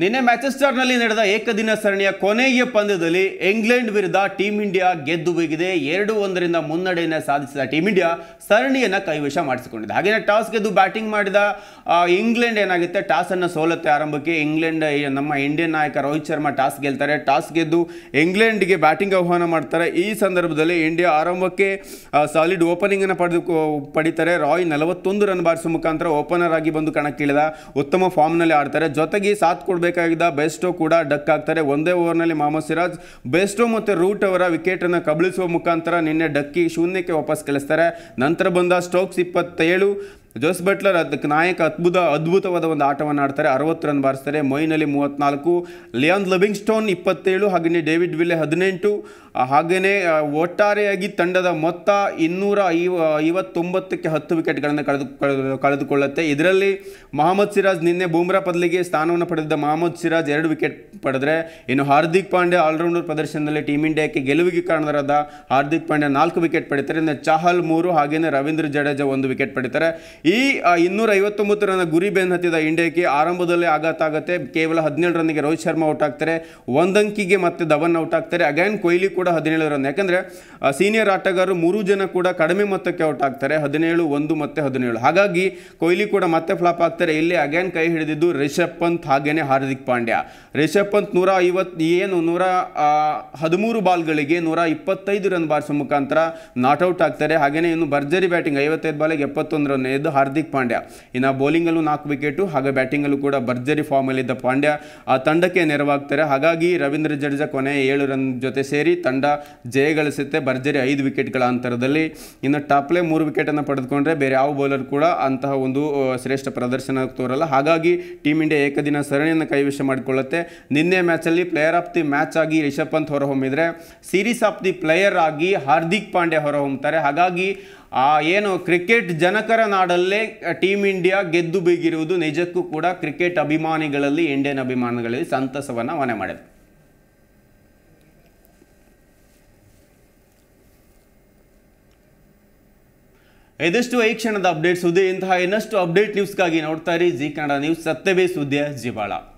ನಿನ್ನೆ ಮ್ಯಾಚೆಸ್ಟರ್ನಲ್ಲಿ ನಡೆದ ಏಕದಿನ ಸರಣಿಯ ಕೊನೆಯ ಪಂದ್ಯದಲ್ಲಿ ಇಂಗ್ಲೆಂಡ್ ವಿರುದ್ಧ ಟೀಂ ಇಂಡಿಯಾ ಗೆದ್ದು ಬೀಗಿದೆ ಎರಡು ಒಂದರಿಂದ ಮುನ್ನಡೆಯನ್ನು ಸಾಧಿಸಿದ ಟೀಂ ಇಂಡಿಯಾ ಸರಣಿಯನ್ನು ಕೈವಶ ಮಾಡಿಸಿಕೊಂಡಿದೆ ಹಾಗೆಯೇ ಟಾಸ್ ಗೆದ್ದು ಬ್ಯಾಟಿಂಗ್ ಮಾಡಿದ ಇಂಗ್ಲೆಂಡ್ ಏನಾಗುತ್ತೆ ಟಾಸನ್ನು ಸೋಲತ್ತೆ ಆರಂಭಕ್ಕೆ ಇಂಗ್ಲೆಂಡ್ ನಮ್ಮ ಇಂಡಿಯನ್ ನಾಯಕ ರೋಹಿತ್ ಶರ್ಮಾ ಟಾಸ್ ಗೆಲ್ತಾರೆ ಟಾಸ್ ಗೆದ್ದು ಇಂಗ್ಲೆಂಡ್ ಗೆ ಬ್ಯಾಟಿಂಗ್ ಆಹ್ವಾನ ಮಾಡ್ತಾರೆ ಈ ಸಂದರ್ಭದಲ್ಲಿ ಇಂಡಿಯಾ ಆರಂಭಕ್ಕೆ ಸಾಲಿಡ್ ಓಪನಿಂಗನ್ನು ಪಡೆದು ಪಡಿತಾರೆ ರಾಯ್ ನಲವತ್ತೊಂದು ರನ್ ಬಾರಿಸುವ ಮುಖಾಂತರ ಓಪನರ್ ಆಗಿ ಬಂದು ಕಣಕ್ಕಿಳಿದ ಉತ್ತಮ ಫಾರ್ಮ್ನಲ್ಲಿ ಆಡ್ತಾರೆ ಜೊತೆಗೆ ಸಾಥ್ ಬೇಕಾಗಿದ್ದ ಬೆಸ್ಟೋ ಕೂಡ ಡಕ್ ಆಗ್ತಾರೆ ಒಂದೇ ಓವರ್ನಲ್ಲಿ ಮೊಹಮ್ಮದ್ ಸಿರಾಜ್ ಬೆಸ್ಟೋ ಮತ್ತು ರೂಟ್ ಅವರ ವಿಕೆಟನ್ನು ಕಬಳಿಸುವ ಮುಖಾಂತರ ನಿನ್ನೆ ಡಕ್ಕಿ ಶೂನ್ಯಕ್ಕೆ ವಾಪಸ್ ಕಳಿಸ್ತಾರೆ ನಂತರ ಬಂದ ಸ್ಟೋಕ್ಸ್ ಇಪ್ಪತ್ತೇಳು ಜೋಸ್ ಬಟ್ಲರ್ ಅದಕ್ಕೆ ನಾಯಕ ಅದ್ಭುತ ಅದ್ಭುತವಾದ ಒಂದು ಆಟವನ್ನು ಆಡ್ತಾರೆ ಅರವತ್ತು ರನ್ ಬಾರಿಸ್ತಾರೆ ಮೊಯ್ನಲ್ಲಿ ಮೂವತ್ತ್ನಾಲ್ಕು ಲಿಯಾನ್ ಲಿವಿಂಗ್ಸ್ಟೋನ್ ಇಪ್ಪತ್ತೇಳು ಹಾಗೆಯೇ ಡೇವಿಡ್ ವಿಲ್ಲೆ ಹದಿನೆಂಟು ಹಾಗೆಯೇ ಒಟ್ಟಾರೆಯಾಗಿ ತಂಡದ ಮೊತ್ತ ಇನ್ನೂರ ಐವ ಐವತ್ತೊಂಬತ್ತಕ್ಕೆ ಹತ್ತು ವಿಕೆಟ್ಗಳನ್ನು ಕಳೆದು ಕಳೆದುಕೊಳ್ಳುತ್ತೆ ಇದರಲ್ಲಿ ಮೊಹಮ್ಮದ್ ಸಿರಾಜ್ ನಿನ್ನೆ ಬೂಮ್ರಾ ಬದಲಿಗೆ ಸ್ಥಾನವನ್ನು ಪಡೆದಿದ್ದ ಮೊಹಮ್ಮದ್ ಸಿರಾಜ್ ಎರಡು ವಿಕೆಟ್ ಪಡೆದರೆ ಇನ್ನು ಹಾರ್ದಿಕ್ ಪಾಂಡ್ಯ ಆಲ್ರೌಂಡರ್ ಪ್ರದರ್ಶನದಲ್ಲಿ ಟೀಮ್ ಇಂಡಿಯಾಕ್ಕೆ ಗೆಲುವಿಗೆ ಕಾರಣರಾದ ಹಾರ್ದಿಕ್ ಪಾಂಡ್ಯ ನಾಲ್ಕು ವಿಕೆಟ್ ಪಡಿತಾರೆ ಇನ್ನು ಚಹಲ್ ಮೂರು ಹಾಗೆಯೇ ರವೀಂದ್ರ ಜಡೇಜಾ ಒಂದು ವಿಕೆಟ್ ಪಡಿತಾರೆ ಈ ಇನ್ನೂರ ಐವತ್ತೊಂಬತ್ತು ರನ್ನ ಗುರಿ ಬೆನ್ ಹತ್ತಿದ ಇಂಡಿಯಾಕ್ಕೆ ಆರಂಭದಲ್ಲೇ ಆಘಾತ ಆಗುತ್ತೆ ಕೇವಲ ಹದಿನೇಳು ರನ್ನಿಗೆ ರೋಹಿತ್ ಶರ್ಮಾ ಔಟ್ ಆಗ್ತಾರೆ ಒಂದಂಕಿಗೆ ಮತ್ತೆ ಧವನ್ ಔಟ್ ಆಗ್ತಾರೆ ಅಗೈನ್ ಕೊಹ್ಲಿ ಕೂಡ ಹದಿನೇಳು ರನ್ ಯಾಕಂದರೆ ಸೀನಿಯರ್ ಆಟಗಾರರು ಮೂರು ಜನ ಕೂಡ ಕಡಿಮೆ ಮೊತ್ತಕ್ಕೆ ಔಟ್ ಆಗ್ತಾರೆ ಹದಿನೇಳು ಒಂದು ಮತ್ತೆ ಹದಿನೇಳು ಹಾಗಾಗಿ ಕೊಹ್ಲಿ ಕೂಡ ಮತ್ತೆ ಫ್ಲಾಪ್ ಆಗ್ತಾರೆ ಇಲ್ಲಿ ಅಗೈನ್ ಕೈ ಹಿಡಿದಿದ್ದು ರಿಷಬ್ ಪಂತ್ ಹಾಗೇನೆ ಹಾರ್ದಿಕ್ ಪಾಂಡ್ಯ ರಿಷಬ್ ಪಂತ್ ನೂರ ಏನು ನೂರ ಹದಿಮೂರು ಬಾಲ್ಗಳಿಗೆ ನೂರ ಇಪ್ಪತ್ತೈದು ರನ್ ಬಾರಿಸುವ ಮುಖಾಂತರ ಔಟ್ ಆಗ್ತಾರೆ ಹಾಗೆಯೇ ಇನ್ನು ಭರ್ಜರಿ ಬ್ಯಾಟಿಂಗ್ ಐವತ್ತೈದು ಬಾಲಿಗೆ ಎಪ್ಪತ್ತೊಂದು ರನ್ ಎದ್ದು ಹಾರ್ದಿಕ್ ಪಾಂಡ್ಯ ಇನ್ನು ಬೌಲಿಂಗಲ್ಲೂ ನಾಲ್ಕು ವಿಕೆಟು ಹಾಗೆ ಬ್ಯಾಟಿಂಗಲ್ಲೂ ಕೂಡ ಭರ್ಜರಿ ಫಾರ್ಮಲ್ಲಿದ್ದ ಪಾಂಡ್ಯ ಆ ತಂಡಕ್ಕೆ ನೆರವಾಗ್ತಾರೆ ಹಾಗಾಗಿ ರವೀಂದ್ರ ಜಡೇಜಾ ಕೊನೆ ಏಳು ರನ್ ಜೊತೆ ಸೇರಿ ತಂಡ ಜಯ ಗಳಿಸುತ್ತೆ ಭರ್ಜರಿ ಐದು ವಿಕೆಟ್ಗಳ ಅಂತರದಲ್ಲಿ ಇನ್ನು ಟಾಪ್ಲೆ ಮೂರು ವಿಕೆಟನ್ನು ಪಡೆದುಕೊಂಡ್ರೆ ಬೇರೆ ಯಾವ ಬೌಲರ್ ಕೂಡ ಅಂತಹ ಒಂದು ಶ್ರೇಷ್ಠ ಪ್ರದರ್ಶನ ತೋರಲ್ಲ ಹಾಗಾಗಿ ಟೀಮ್ ಇಂಡಿಯಾ ಏಕದಿನ ಸರಣಿಯನ್ನು ಕೈವಶ ಮಾಡಿಕೊಳ್ಳುತ್ತೆ ನಿನ್ನೆ ಮ್ಯಾಚಲ್ಲಿ ಪ್ಲೇಯರ್ ಆಫ್ ದಿ ಮ್ಯಾಚ್ ಆಗಿ ರಿಷಬ್ ಪಂತ್ ಹೊರಹೊಮ್ಮಿದರೆ ಸೀರೀಸ್ ಆಫ್ ದಿ ಪ್ಲೇಯರ್ ಆಗಿ ಹಾರ್ದಿಕ್ ಪಾಂಡ್ಯ ಹೊರಹೊಮ್ಮುತ್ತಾರೆ ಹಾಗಾಗಿ ಆ ಏನು ಕ್ರಿಕೆಟ್ ಜನಕರ ನಾಡಲ್ಲೇ ಟೀಮ್ ಇಂಡಿಯಾ ಗೆದ್ದು ಬೀಗಿರುವುದು ನಿಜಕ್ಕೂ ಕೂಡ ಕ್ರಿಕೆಟ್ ಅಭಿಮಾನಿಗಳಲ್ಲಿ ಇಂಡಿಯನ್ ಅಭಿಮಾನಿಗಳಲ್ಲಿ ಸಂತಸವನ್ನು ಮನೆ ಮಾಡಿದೆ ಇದಿಷ್ಟು ಈ ಕ್ಷಣದ ಅಪ್ಡೇಟ್ ಸುದ್ದಿ ಇಂತಹ ಇನ್ನಷ್ಟು ಅಪ್ಡೇಟ್ ನ್ಯೂಸ್ಗಾಗಿ ನೋಡ್ತಾ ಇರಿ ಜಿ ಕನ್ನಡ ನ್ಯೂಸ್ ಸತ್ಯವೇ ಸುದ್ದಿಯ ಜಿವಾಳ